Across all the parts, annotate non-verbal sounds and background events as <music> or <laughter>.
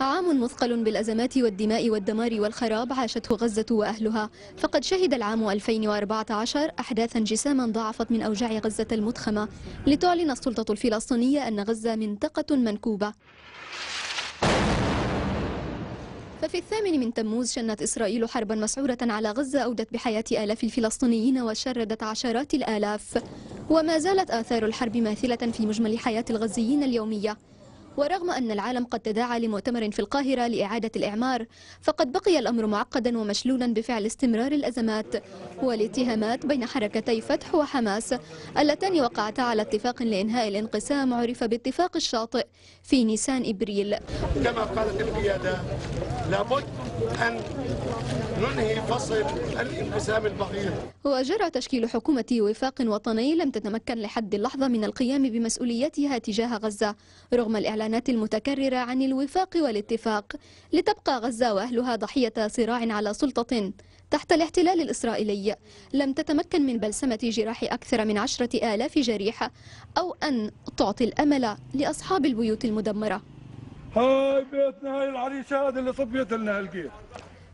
عام مثقل بالأزمات والدماء والدمار والخراب عاشته غزة وأهلها فقد شهد العام 2014 أحداثا جساما ضاعفت من أوجاع غزة المتخمة لتعلن السلطة الفلسطينية أن غزة منطقة منكوبة ففي الثامن من تموز شنت إسرائيل حربا مسعورة على غزة أودت بحياة آلاف الفلسطينيين وشردت عشرات الآلاف وما زالت آثار الحرب ماثلة في مجمل حياة الغزيين اليومية ورغم أن العالم قد تداعى لمؤتمر في القاهرة لإعادة الإعمار فقد بقي الأمر معقدا ومشلولا بفعل استمرار الأزمات والاتهامات بين حركتي فتح وحماس اللتان وقعتا على اتفاق لإنهاء الانقسام عرف باتفاق الشاطئ في نيسان إبريل كما قالت القيادة لابد أن ننهي فصل الانقسام البغيض وجرى تشكيل حكومة وفاق وطني لم تتمكن لحد اللحظة من القيام بمسؤوليتها تجاه غزة رغم الإعلانات المتكررة عن الوفاق والاتفاق لتبقى غزة وأهلها ضحية صراع على سلطة تحت الاحتلال الإسرائيلي لم تتمكن من بلسمة جراح أكثر من عشرة آلاف جريح أو أن تعطي الأمل لأصحاب البيوت المدمرة هاي بيتنا هاي العريشة هذا اللي صبيت لنا هالقير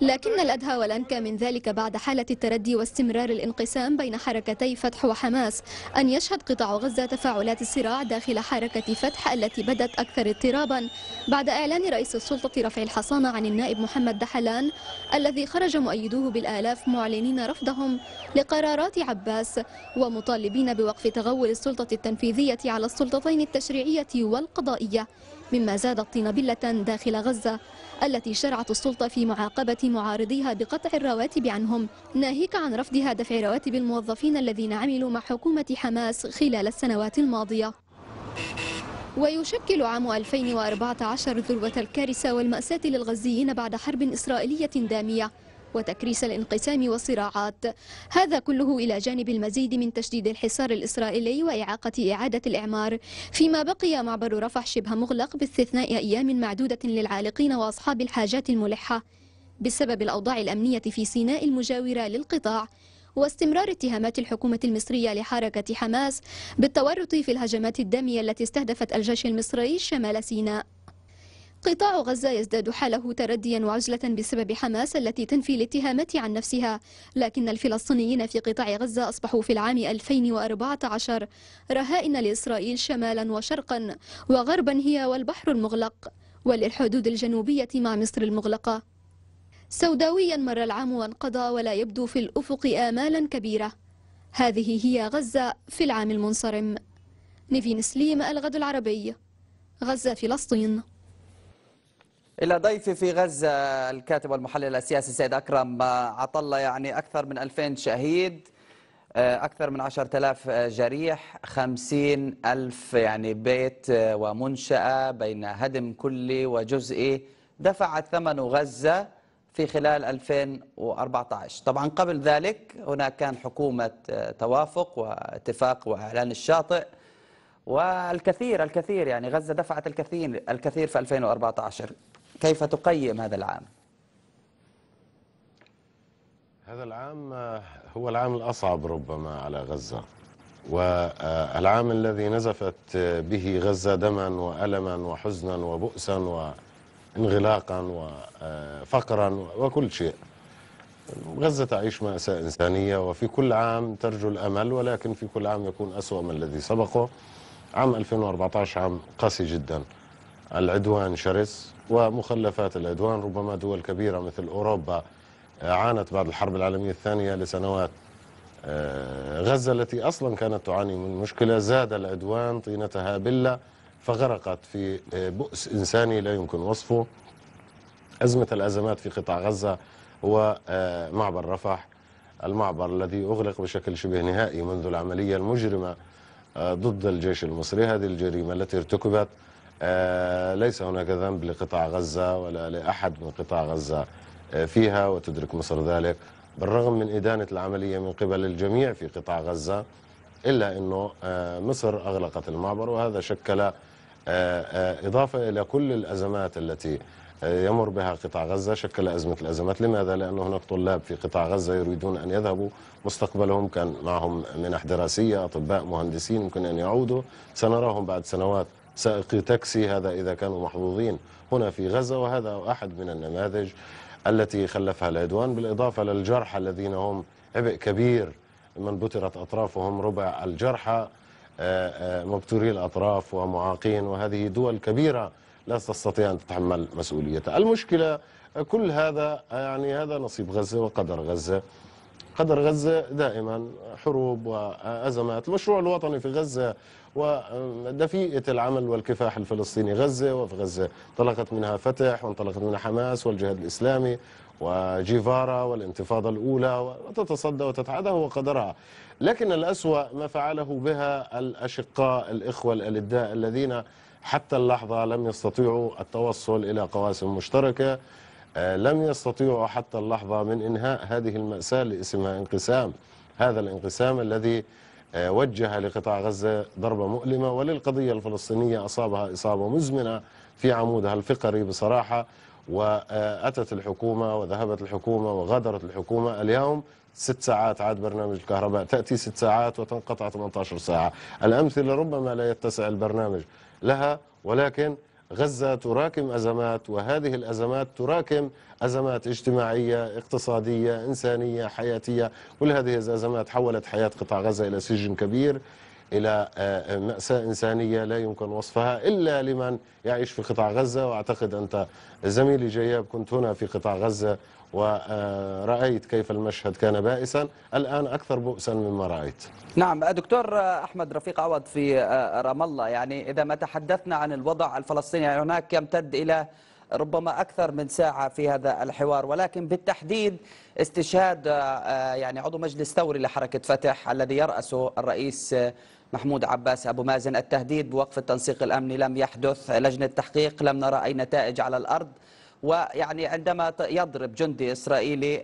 لكن الأدهى والأنكى من ذلك بعد حالة التردي واستمرار الانقسام بين حركتي فتح وحماس أن يشهد قطاع غزة تفاعلات الصراع داخل حركة فتح التي بدت أكثر اضطرابا بعد إعلان رئيس السلطة رفع الحصانة عن النائب محمد دحلان الذي خرج مؤيدوه بالآلاف معلنين رفضهم لقرارات عباس ومطالبين بوقف تغول السلطة التنفيذية على السلطتين التشريعية والقضائية مما زاد بلة داخل غزة التي شرعت السلطة في معاقبة معارضيها بقطع الرواتب عنهم ناهيك عن رفضها دفع رواتب الموظفين الذين عملوا مع حكومة حماس خلال السنوات الماضية ويشكل عام 2014 ذروة الكارثة والمأساة للغزيين بعد حرب إسرائيلية دامية وتكريس الانقسام والصراعات هذا كله إلى جانب المزيد من تشديد الحصار الإسرائيلي وإعاقة إعادة الإعمار فيما بقي معبر رفح شبه مغلق باستثناء أيام معدودة للعالقين وأصحاب الحاجات الملحة بسبب الأوضاع الأمنية في سيناء المجاورة للقطاع واستمرار اتهامات الحكومة المصرية لحركة حماس بالتورط في الهجمات الدامية التي استهدفت الجيش المصري شمال سيناء قطاع غزة يزداد حاله ترديا وعجلة بسبب حماس التي تنفي الاتهامات عن نفسها لكن الفلسطينيين في قطاع غزة أصبحوا في العام 2014 رهائن لإسرائيل شمالا وشرقا وغربا هي والبحر المغلق وللحدود الجنوبية مع مصر المغلقة سوداويا مر العام وانقضى ولا يبدو في الأفق آمالا كبيرة هذه هي غزة في العام المنصرم نيفين سليم الغد العربي غزة فلسطين إلى ضيفي في غزة الكاتب والمحلل السياسي السيد أكرم عطلة يعني أكثر من 2000 شهيد آه، أكثر من 10000 جريح 50000 ألف يعني بيت آه، ومنشأة بين هدم كلي وجزئي دفعت ثمن غزة في خلال 2014 طبعا قبل ذلك هناك كان حكومة آه، توافق واتفاق وإعلان الشاطئ والكثير الكثير يعني غزة دفعت الكثير الكثير في 2014 كيف تقيم هذا العام هذا العام آه، هو العام الأصعب ربما على غزة والعام الذي نزفت آه، به غزة دما وألما وحزنا وبؤسا وانغلاقا وفقرا آه، وكل شيء غزة تعيش مأساة إنسانية وفي كل عام ترجو الأمل ولكن في كل عام يكون أسوأ من الذي سبقه عام 2014 عام قاسي جداً العدوان شرس ومخلفات العدوان ربما دول كبيرة مثل أوروبا آه، عانت بعد الحرب العالمية الثانية لسنوات آه، غزة التي أصلا كانت تعاني من مشكلة زاد العدوان طينتها بلة فغرقت في آه، بؤس إنساني لا يمكن وصفه أزمة الأزمات في قطاع غزة ومعبر رفح المعبر الذي أغلق بشكل شبه نهائي منذ العملية المجرمة ضد الجيش المصري هذه الجريمة التي ارتكبت آه، ليس هناك ذنب لقطاع غزة ولا لأحد من قطاع غزة آه، فيها وتدرك مصر ذلك بالرغم من إدانة العملية من قبل الجميع في قطاع غزة إلا أنه آه، مصر أغلقت المعبر وهذا شكل إضافة إلى كل الأزمات التي يمر بها قطاع غزة شكل أزمة الأزمات لماذا؟ لأن هناك طلاب في قطاع غزة يريدون أن يذهبوا مستقبلهم كان معهم منح دراسية أطباء مهندسين يمكن أن يعودوا سنراهم بعد سنوات سائقي تاكسي هذا إذا كانوا محظوظين هنا في غزة وهذا أحد من النماذج التي خلفها العدوان بالإضافة للجرحى الذين هم عبء كبير من بترت أطرافهم ربع الجرحى آه، آه، مبتوري الأطراف ومعاقين وهذه دول كبيرة لا تستطيع أن تتحمل مسؤوليتها المشكلة كل هذا يعني هذا نصيب غزة وقدر غزة قدر غزة دائما حروب وأزمات المشروع الوطني في غزة ودفيئة العمل والكفاح الفلسطيني غزة وفي غزة انطلقت منها فتح وانطلقت منها حماس والجهاد الإسلامي وجيفارا والانتفاضة الأولى وتتصدى وتتعدى هو قدرها لكن الأسوأ ما فعله بها الأشقاء الإخوة الألداء الذين حتى اللحظة لم يستطيعوا التوصل إلى قواسم مشتركة آه، لم يستطيعوا حتى اللحظة من إنهاء هذه المأساة اللي اسمها انقسام هذا الانقسام الذي آه، وجه لقطاع غزة ضربة مؤلمة وللقضية الفلسطينية أصابها إصابة مزمنة في عمودها الفقري بصراحة وأتت الحكومة وذهبت الحكومة وغادرت الحكومة اليوم ست ساعات عاد برنامج الكهرباء تأتي ست ساعات وتنقطع 18 ساعة الأمثلة ربما لا يتسع البرنامج لها ولكن غزة تراكم أزمات وهذه الأزمات تراكم أزمات اجتماعية اقتصادية إنسانية حياتية كل هذه الأزمات حولت حياة قطاع غزة إلى سجن كبير إلى آه، آه، مأساة إنسانية لا يمكن وصفها إلا لمن يعيش في قطاع غزة وأعتقد أنت زميلي جياب كنت هنا في قطاع غزة ورأيت كيف المشهد كان بائسا الآن أكثر بؤسا مما رأيت نعم دكتور أحمد رفيق عوض في آه، رام الله يعني إذا ما تحدثنا عن الوضع الفلسطيني يعني هناك يمتد إلى ربما أكثر من ساعة في هذا الحوار ولكن بالتحديد استشهاد آه، آه، يعني عضو مجلس ثوري لحركة فتح الذي يرأسه الرئيس آه، محمود عباس أبو مازن التهديد بوقف التنسيق الأمني لم يحدث لجنة تحقيق لم نرى أي نتائج على الأرض ويعني عندما يضرب جندي إسرائيلي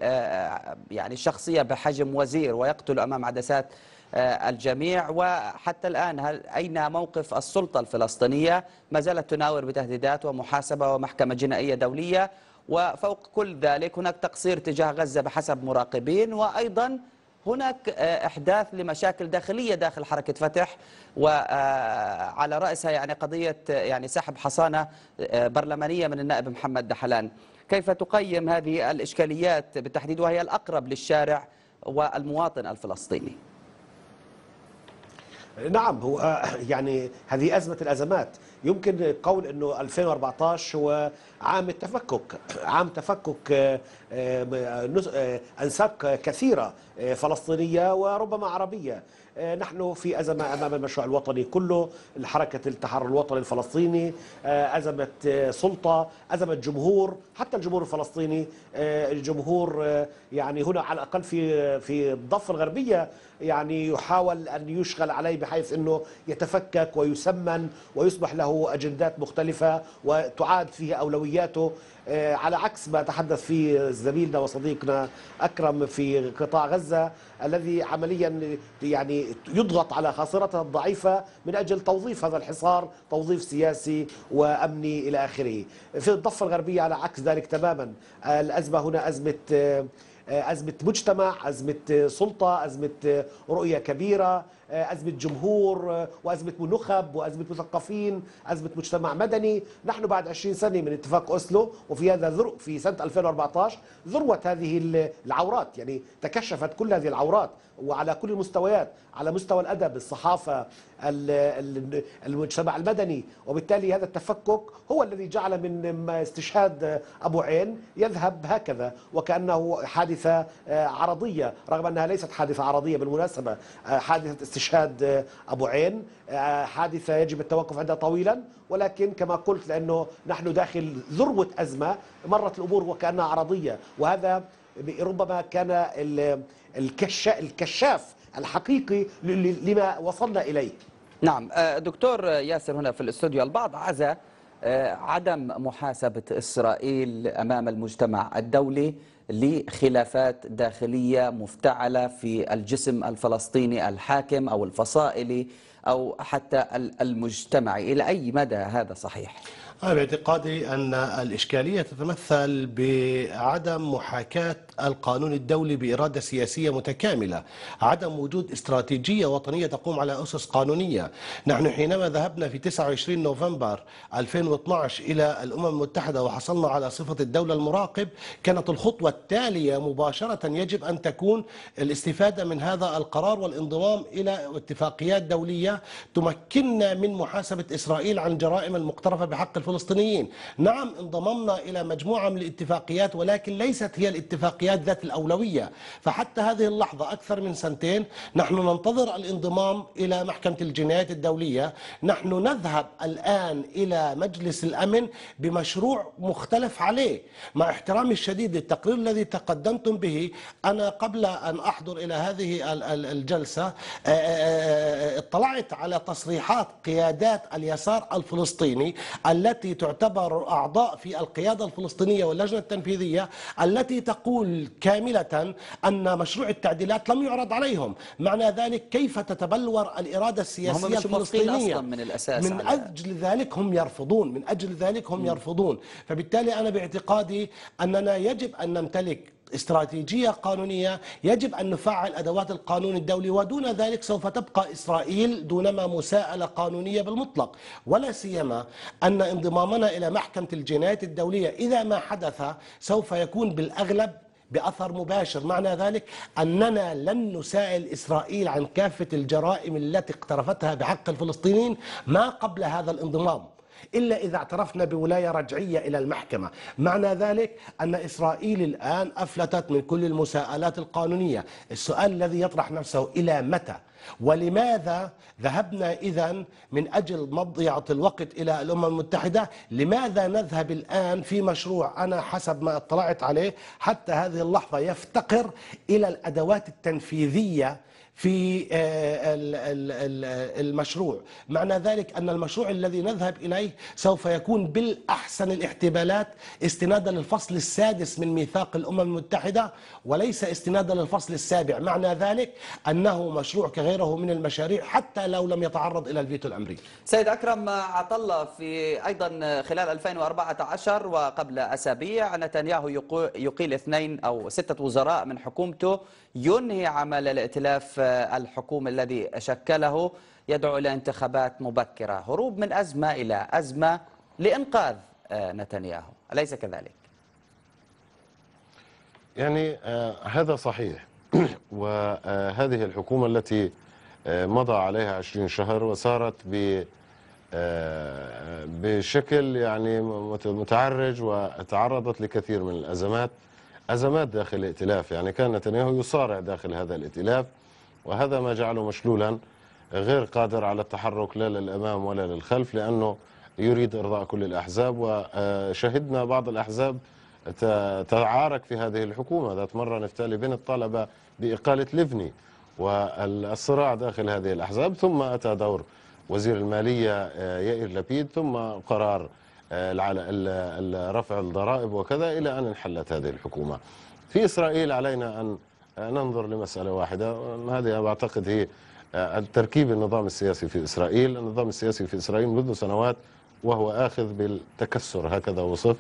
يعني شخصية بحجم وزير ويقتل أمام عدسات آه، الجميع وحتى الآن هل أين موقف السلطة الفلسطينية ما زالت تناور بتهديدات ومحاسبة ومحكمة جنائية دولية وفوق كل ذلك هناك تقصير تجاه غزة بحسب مراقبين وأيضا هناك آه، احداث لمشاكل داخليه داخل حركه فتح وعلى آه، راسها يعني قضيه يعني سحب حصانه برلمانيه من النائب محمد دحلان كيف تقيم هذه الاشكاليات بالتحديد وهي الاقرب للشارع والمواطن الفلسطيني نعم هو آه، يعني هذه أزمة الأزمات يمكن القول أنه 2014 هو عام التفكك عام تفكك آه، آه، أنساق كثيرة فلسطينية وربما عربية نحن في أزمة أمام المشروع الوطني كله الحركة التحرر الوطني الفلسطيني أزمة سلطة أزمة جمهور حتى الجمهور الفلسطيني الجمهور يعني هنا على الأقل في في الضفة الغربية يعني يحاول أن يشغل عليه بحيث أنه يتفكك ويسمن ويصبح له أجندات مختلفة وتعاد فيه أولوياته آه، على عكس ما تحدث فيه زميلنا وصديقنا أكرم في قطاع غزة الذي عمليا يعني يضغط على خاصرته الضعيفة من أجل توظيف هذا الحصار توظيف سياسي وأمني إلى آخره في الضفة الغربية على عكس ذلك تماما آه، الأزمة هنا أزمة آه، أزمة مجتمع أزمة سلطة أزمة رؤية كبيرة آه، أزمة جمهور آه، وأزمة منخب وأزمة مثقفين أزمة مجتمع مدني نحن بعد 20 سنة من اتفاق أوسلو وفي هذا في سنة 2014 ذروة هذه العورات يعني تكشفت كل هذه العورات وعلى كل المستويات على مستوى الأدب الصحافة المجتمع المدني وبالتالي هذا التفكك هو الذي جعل من استشهاد أبو عين يذهب هكذا وكأنه حادثة آه، عرضية رغم أنها ليست حادثة عرضية بالمناسبة حادثة استشهاد استشهاد آه، أبو عين آه، حادثة يجب التوقف عندها طويلا ولكن كما قلت لأنه نحن داخل ذروة أزمة مرت الأمور وكأنها عرضية وهذا ربما كان الكشاف الحقيقي لما وصلنا إليه نعم آه، دكتور ياسر هنا في الاستوديو البعض عزا عدم محاسبة إسرائيل أمام المجتمع الدولي لخلافات داخلية مفتعلة في الجسم الفلسطيني الحاكم أو الفصائلي أو حتى المجتمعي إلى أي مدى هذا صحيح؟ أنا باعتقادي أن الإشكالية تتمثل بعدم محاكاة القانون الدولي بإرادة سياسية متكاملة عدم وجود استراتيجية وطنية تقوم على أسس قانونية نحن حينما ذهبنا في 29 نوفمبر 2012 إلى الأمم المتحدة وحصلنا على صفة الدولة المراقب كانت الخطوة التالية مباشرة يجب أن تكون الاستفادة من هذا القرار والانضمام إلى اتفاقيات دولية تمكننا من محاسبة إسرائيل عن جرائم المقترفة بحق الفلسطينيين الفلسطينيين نعم انضممنا إلى مجموعة من الاتفاقيات ولكن ليست هي الاتفاقيات ذات الأولوية فحتى هذه اللحظة أكثر من سنتين نحن ننتظر الانضمام إلى محكمة الجنايات الدولية نحن نذهب الآن إلى مجلس الأمن بمشروع مختلف عليه مع احترامي الشديد للتقرير الذي تقدمتم به أنا قبل أن أحضر إلى هذه الجلسة آه، آه، آه، اطلعت على تصريحات قيادات اليسار الفلسطيني التي التي تعتبر أعضاء في القيادة الفلسطينية واللجنة التنفيذية التي تقول كاملة أن مشروع التعديلات لم يعرض عليهم معنى ذلك كيف تتبلور الإرادة السياسية هم الفلسطينية أصلاً من, الأساس من أجل ذلك هم يرفضون من أجل ذلك هم م. يرفضون فبالتالي أنا باعتقادي أننا يجب أن نمتلك استراتيجية قانونية يجب أن نفعل أدوات القانون الدولي ودون ذلك سوف تبقى إسرائيل دونما مساءلة قانونية بالمطلق ولا سيما أن انضمامنا إلى محكمة الجنايات الدولية إذا ما حدث سوف يكون بالأغلب بأثر مباشر معنى ذلك أننا لن نسائل إسرائيل عن كافة الجرائم التي اقترفتها بحق الفلسطينيين ما قبل هذا الانضمام إلا إذا اعترفنا بولاية رجعية إلى المحكمة معنى ذلك أن إسرائيل الآن أفلتت من كل المساءلات القانونية السؤال الذي يطرح نفسه إلى متى ولماذا ذهبنا إذا من أجل مضيعة الوقت إلى الأمم المتحدة لماذا نذهب الآن في مشروع أنا حسب ما اطلعت عليه حتى هذه اللحظة يفتقر إلى الأدوات التنفيذية في آه، المشروع معنى ذلك أن المشروع الذي نذهب إليه سوف يكون بالأحسن الاحتمالات استنادا للفصل السادس من ميثاق الأمم المتحدة وليس استنادا للفصل السابع معنى ذلك أنه مشروع كغيره من المشاريع حتى لو لم يتعرض إلى الفيتو الأمريكي سيد أكرم عطل في أيضا خلال 2014 وقبل أسابيع نتنياهو يقيل اثنين أو ستة وزراء من حكومته ينهي عمل الائتلاف الحكوم الذي شكله يدعو إلى انتخابات مبكرة هروب من أزمة إلى أزمة لإنقاذ آه، نتنياهو أليس كذلك؟ يعني آه، هذا صحيح <clears throat> وهذه آه، الحكومة التي مضى عليها 20 شهر وسارت ب بشكل يعني متعرج وتعرضت لكثير من الأزمات أزمات داخل الائتلاف يعني كان نتنياهو يصارع داخل هذا الائتلاف وهذا ما جعله مشلولا غير قادر على التحرك لا للأمام ولا للخلف لأنه يريد إرضاء كل الأحزاب وشهدنا بعض الأحزاب تتعارك في هذه الحكومة ذات مرة نفتالي بين الطلبة بإقالة ليفني والصراع داخل هذه الأحزاب ثم أتى دور وزير المالية آه، يائر لبيد ثم قرار آه، رفع الضرائب وكذا إلى أن انحلت هذه الحكومة في إسرائيل علينا أن ننظر لمسألة واحدة هذه أعتقد هي آه، التركيب النظام السياسي في إسرائيل النظام السياسي في إسرائيل منذ سنوات وهو آخذ بالتكسر هكذا وصف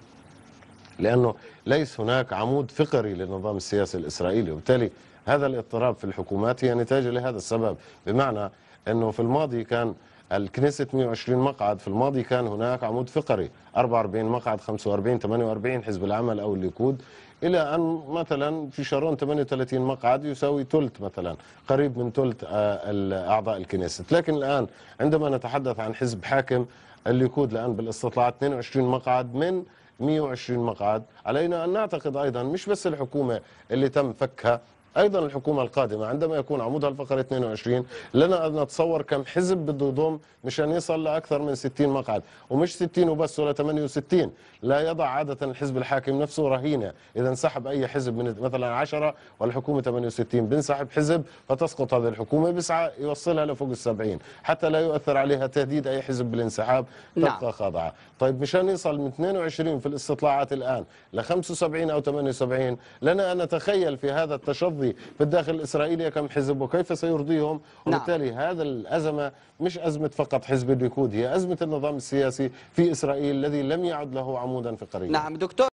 لأنه ليس هناك عمود فقري للنظام السياسي الإسرائيلي وبالتالي هذا الاضطراب في الحكومات هي نتاج لهذا السبب بمعنى أنه في الماضي كان الكنيسة 120 مقعد في الماضي كان هناك عمود فقري 44 مقعد 45 48 حزب العمل أو الليكود إلى أن مثلا في شارون 38 مقعد يساوي ثلث مثلا قريب من ثلث آه، أعضاء الكنيست لكن الآن عندما نتحدث عن حزب حاكم الليكود الآن بالاستطلاع 22 مقعد من 120 مقعد علينا أن نعتقد أيضا مش بس الحكومة اللي تم فكها أيضا الحكومة القادمة عندما يكون عمودها الفقري 22 لنا أن نتصور كم حزب بده يضم مشان يصل لأكثر من 60 مقعد ومش 60 وبس ولا 68 لا يضع عادة الحزب الحاكم نفسه رهينة إذا انسحب أي حزب من مثلا 10 والحكومة 68 بنسحب حزب فتسقط هذه الحكومة بسعى يوصلها لفوق ال 70 حتى لا يؤثر عليها تهديد أي حزب بالانسحاب تبقى نعم. خاضعة طيب مشان يصل من 22 في الاستطلاعات الآن ل 75 أو 78 لنا أن نتخيل في هذا التشظي في الداخل الإسرائيلي كم حزب وكيف سيرضيهم نعم. وبالتالي نعم. هذا الأزمة مش أزمة فقط حزب الليكود هي أزمة النظام السياسي في إسرائيل الذي لم يعد له عمودا فقريا نعم دكتور